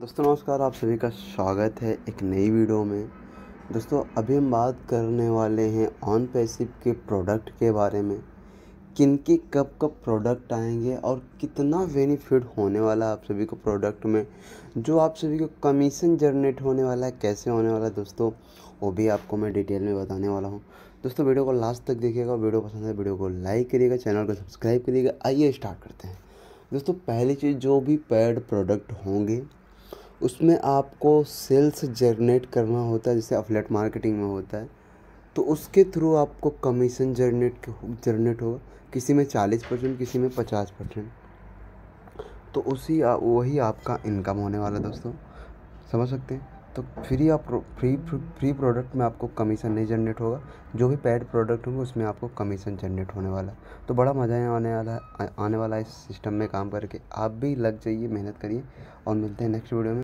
दोस्तों नमस्कार आप सभी का स्वागत है एक नई वीडियो में दोस्तों अभी हम बात करने वाले हैं ऑन पैसिव के प्रोडक्ट के बारे में किन के कब कब प्रोडक्ट आएंगे और कितना बेनिफिट होने वाला है आप सभी को प्रोडक्ट में जो आप सभी को कमीशन जनरेट होने वाला है कैसे होने वाला है दोस्तों वो भी आपको मैं डिटेल में बताने वाला हूँ दोस्तों वीडियो को लास्ट तक देखिएगा और वीडियो पसंद है वीडियो को लाइक करिएगा चैनल को सब्सक्राइब करिएगा आइए स्टार्ट करते हैं दोस्तों पहली चीज़ जो भी पेड प्रोडक्ट होंगे उसमें आपको सेल्स जनरेट करना होता है जैसे अफलेट मार्केटिंग में होता है तो उसके थ्रू आपको कमीशन जनरेट जनरेट होगा किसी में चालीस परसेंट किसी में पचास परसेंट तो उसी आ, वही आपका इनकम होने वाला दोस्तों समझ सकते हैं तो फ्री आप फ्री फ्री प्रोडक्ट में आपको कमीशन नहीं जनरेट होगा जो भी पेड प्रोडक्ट होंगे उसमें आपको कमीशन जनरेट होने वाला है तो बड़ा मज़ा है आने वाला है आने वाला है इस सिस्टम में काम करके आप भी लग जाइए मेहनत करिए और मिलते हैं नेक्स्ट वीडियो में